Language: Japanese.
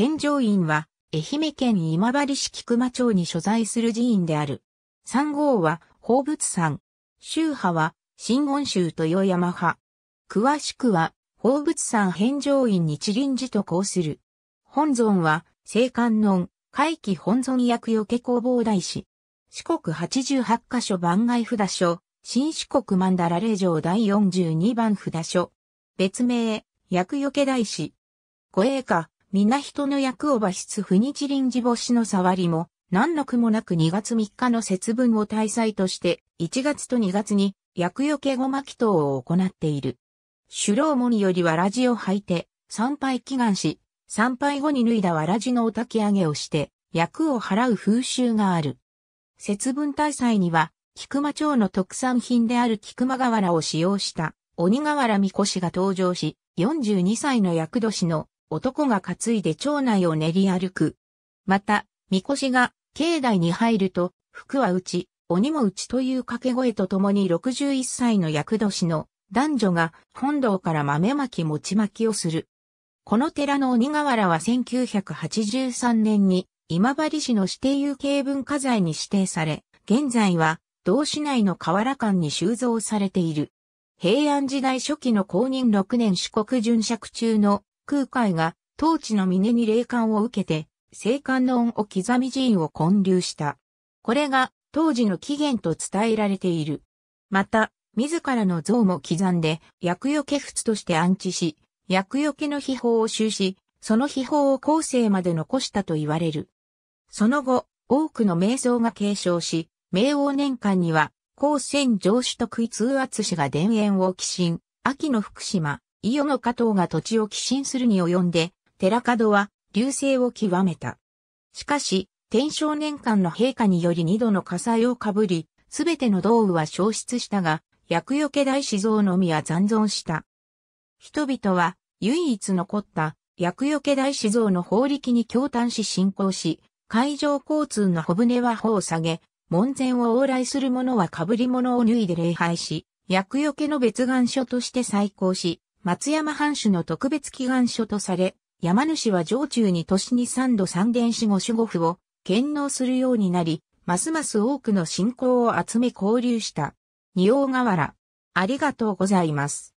返上院は、愛媛県今治市菊間町に所在する寺院である。三号は、宝仏山。宗派は、新温州豊山派。詳しくは、宝仏山返上院日輪寺とこうする。本尊は、聖観音、回帰本尊役よけ工房大師。四国八十八箇所番外札所、新四国曼荼羅霊場第四十二番札所。別名、役よけ大師。護衛家。皆人の役を馬出不日臨時母子の触りも、何の苦もなく2月3日の節分を大祭として、1月と2月に厄除けごま祈祷を行っている。首老門よりわらじを履いて、参拝祈願し、参拝後に脱いだわらじのお焚き上げをして、役を払う風習がある。節分大祭には、菊間町の特産品である菊間瓦を使用した鬼瓦みこが登場し、42歳の厄年の男が担いで町内を練り歩く。また、みこしが境内に入ると、服は打ち、鬼も打ちという掛け声とともに61歳の役年の男女が本堂から豆まき餅まきをする。この寺の鬼瓦は1983年に今治市の指定有形文化財に指定され、現在は同市内の瓦館に収蔵されている。平安時代初期の公認6年四国巡釈中の空海が当地の峰に霊感を受けて、聖観の音を刻み寺院を建立した。これが当時の起源と伝えられている。また、自らの像も刻んで、薬除け仏として安置し、薬除けの秘宝を収し、その秘宝を後世まで残したと言われる。その後、多くの瞑想が継承し、明王年間には、高専上主徳通圧氏が田園を寄進、秋の福島、伊予の加藤が土地を寄進するに及んで、寺門は流星を極めた。しかし、天正年間の陛下により二度の火災をかぶり、すべての道具は消失したが、薬除け大師像のみは残存した。人々は唯一残った薬除け大師像の法力に共嘆し信仰し、海上交通の小舟は帆を下げ、門前を往来する者は被り物を脱いで礼拝し、薬除けの別願書として再興し、松山藩主の特別祈願書とされ、山主は城中に年に三度三殿死後守護符を献納するようになり、ますます多くの信仰を集め交流した。仁王河原。ありがとうございます。